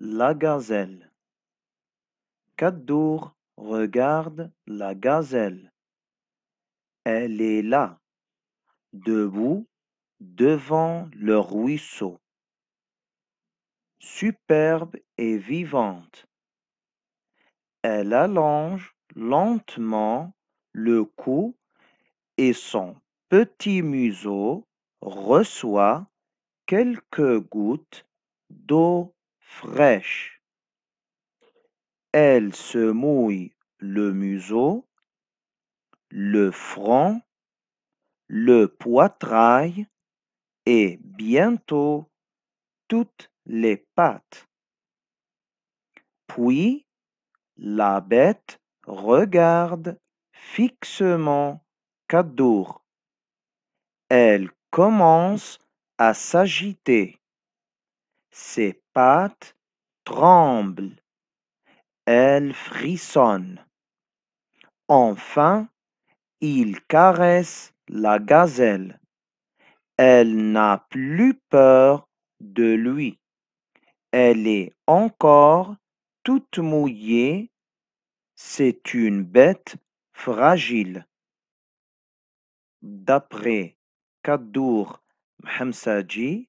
La gazelle. Kadour regarde la gazelle. Elle est là, debout devant le ruisseau. Superbe et vivante. Elle allonge lentement le cou et son petit museau reçoit quelques gouttes d'eau fraîche. Elle se mouille le museau, le front, le poitrail et bientôt toutes les pattes. Puis la bête regarde fixement Kadour. Elle commence à s'agiter. Ses pattes tremblent. Elle frissonne. Enfin, il caresse la gazelle. Elle n'a plus peur de lui. Elle est encore toute mouillée. C'est une bête fragile. D'après Kadour Mhamsaji,